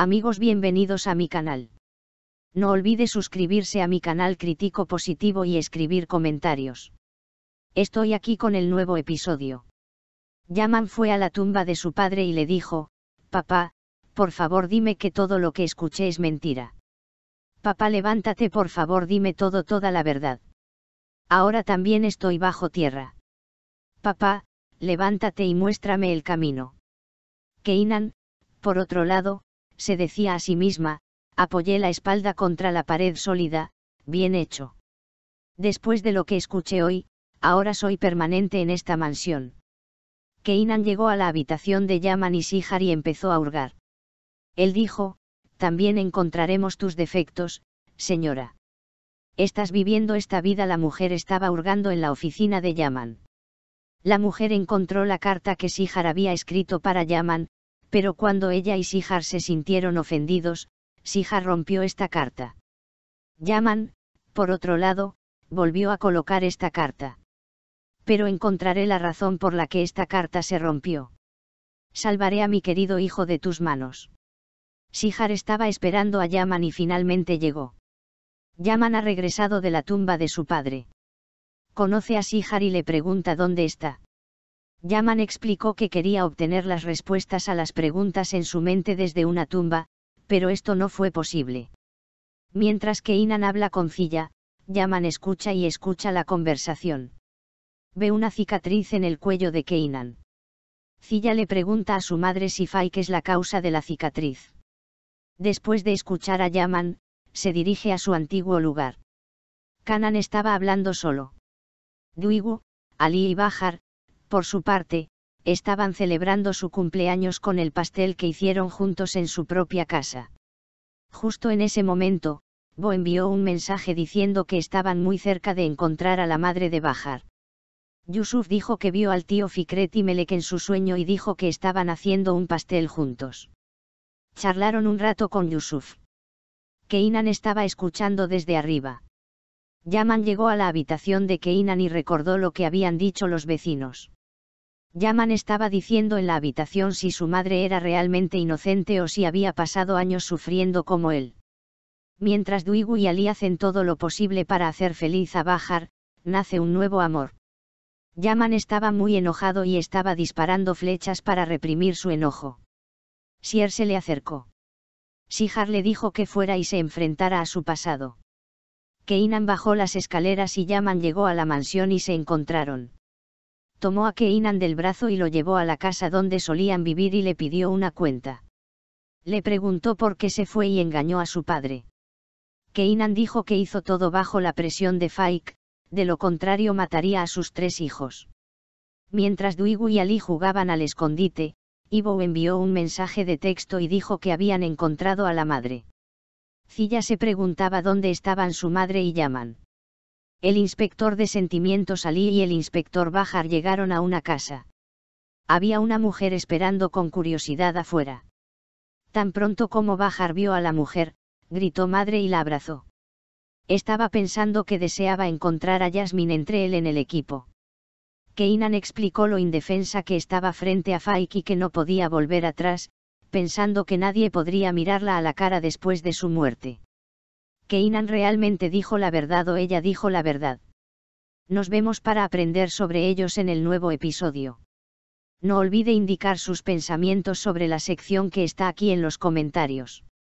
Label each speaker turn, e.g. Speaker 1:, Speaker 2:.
Speaker 1: Amigos bienvenidos a mi canal. No olvide suscribirse a mi canal Crítico Positivo y escribir comentarios. Estoy aquí con el nuevo episodio. Yaman fue a la tumba de su padre y le dijo, Papá, por favor dime que todo lo que escuché es mentira. Papá levántate por favor dime todo toda la verdad. Ahora también estoy bajo tierra. Papá, levántate y muéstrame el camino. Keinan, por otro lado, se decía a sí misma, apoyé la espalda contra la pared sólida, bien hecho. Después de lo que escuché hoy, ahora soy permanente en esta mansión. Keinan llegó a la habitación de Yaman y Sihar y empezó a hurgar. Él dijo, también encontraremos tus defectos, señora. Estás viviendo esta vida. La mujer estaba hurgando en la oficina de Yaman. La mujer encontró la carta que Sihar había escrito para Yaman, pero cuando ella y Sijar se sintieron ofendidos, Sijar rompió esta carta. Yaman, por otro lado, volvió a colocar esta carta. Pero encontraré la razón por la que esta carta se rompió. Salvaré a mi querido hijo de tus manos. Sijar estaba esperando a Yaman y finalmente llegó. Yaman ha regresado de la tumba de su padre. Conoce a Sijar y le pregunta dónde está. Yaman explicó que quería obtener las respuestas a las preguntas en su mente desde una tumba, pero esto no fue posible. Mientras que Inan habla con Cilla, Yaman escucha y escucha la conversación. Ve una cicatriz en el cuello de Keinan. Cilla le pregunta a su madre si Faik es la causa de la cicatriz. Después de escuchar a Yaman, se dirige a su antiguo lugar. Kanan estaba hablando solo. Duigu, Ali y Bajar, por su parte, estaban celebrando su cumpleaños con el pastel que hicieron juntos en su propia casa. Justo en ese momento, Bo envió un mensaje diciendo que estaban muy cerca de encontrar a la madre de Bajar. Yusuf dijo que vio al tío Fikret y Melek en su sueño y dijo que estaban haciendo un pastel juntos. Charlaron un rato con Yusuf. Keinan estaba escuchando desde arriba. Yaman llegó a la habitación de Keinan y recordó lo que habían dicho los vecinos. Yaman estaba diciendo en la habitación si su madre era realmente inocente o si había pasado años sufriendo como él. Mientras Duigu y Ali hacen todo lo posible para hacer feliz a Bajar, nace un nuevo amor. Yaman estaba muy enojado y estaba disparando flechas para reprimir su enojo. Sier se le acercó. Sihar le dijo que fuera y se enfrentara a su pasado. Keinan bajó las escaleras y Yaman llegó a la mansión y se encontraron tomó a Keinan del brazo y lo llevó a la casa donde solían vivir y le pidió una cuenta. Le preguntó por qué se fue y engañó a su padre. Keinan dijo que hizo todo bajo la presión de Faik, de lo contrario mataría a sus tres hijos. Mientras Duigu y Ali jugaban al escondite, Ivo envió un mensaje de texto y dijo que habían encontrado a la madre. Cilla se preguntaba dónde estaban su madre y Yaman el inspector de sentimientos Ali y el inspector Bajar llegaron a una casa. Había una mujer esperando con curiosidad afuera. Tan pronto como Bajar vio a la mujer, gritó madre y la abrazó. Estaba pensando que deseaba encontrar a Yasmin entre él en el equipo. Keinan explicó lo indefensa que estaba frente a Faik y que no podía volver atrás, pensando que nadie podría mirarla a la cara después de su muerte que Inan realmente dijo la verdad o ella dijo la verdad. Nos vemos para aprender sobre ellos en el nuevo episodio. No olvide indicar sus pensamientos sobre la sección que está aquí en los comentarios.